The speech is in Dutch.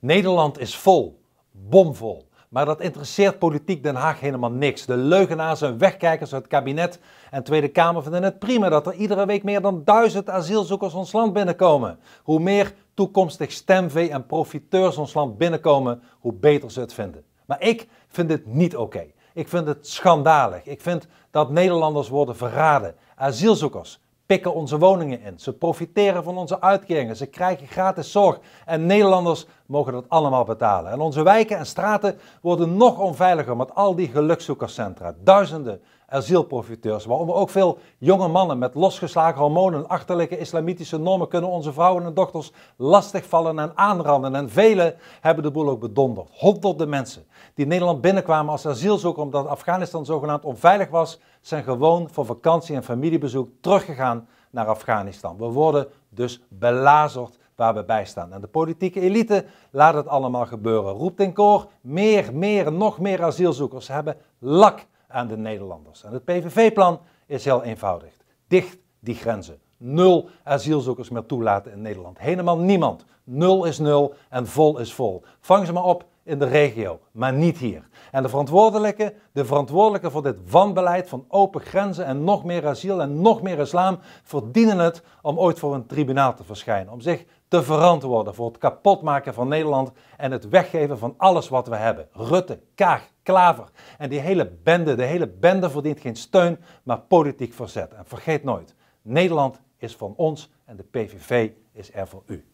Nederland is vol, bomvol. Maar dat interesseert politiek Den Haag helemaal niks. De leugenaars en wegkijkers uit het kabinet en Tweede Kamer vinden het prima dat er iedere week meer dan duizend asielzoekers ons land binnenkomen. Hoe meer toekomstig stemvee en profiteurs ons land binnenkomen, hoe beter ze het vinden. Maar ik vind dit niet oké. Ik vind het schandalig. Ik vind dat Nederlanders worden verraden. Asielzoekers pikken onze woningen in. Ze profiteren van onze uitkeringen. Ze krijgen gratis zorg. En Nederlanders mogen dat allemaal betalen. En onze wijken en straten worden nog onveiliger met al die gelukszoekerscentra. Duizenden asielprofiteurs, waaronder ook veel jonge mannen met losgeslagen hormonen en achterlijke islamitische normen kunnen onze vrouwen en dochters lastigvallen en aanranden. En velen hebben de boel ook bedonderd. Honderden mensen die Nederland binnenkwamen als asielzoeker omdat Afghanistan zogenaamd onveilig was, zijn gewoon voor vakantie en familiebezoek teruggegaan naar Afghanistan. We worden dus belazerd waar we bij staan. En de politieke elite laat het allemaal gebeuren. Roept in koor, meer, meer, nog meer asielzoekers. hebben lak aan de Nederlanders. En het PVV-plan is heel eenvoudig. Dicht die grenzen. Nul asielzoekers meer toelaten in Nederland. Helemaal niemand. Nul is nul en vol is vol. Vang ze maar op in de regio, maar niet hier. En de verantwoordelijke, de verantwoordelijke voor dit wanbeleid van open grenzen en nog meer asiel en nog meer islam, verdienen het om ooit voor een tribunaal te verschijnen. Om zich te verantwoorden voor het kapotmaken van Nederland en het weggeven van alles wat we hebben. Rutte, Kaag, Klaver en die hele bende, de hele bende verdient geen steun, maar politiek verzet. En vergeet nooit, Nederland is van ons en de PVV is er voor u.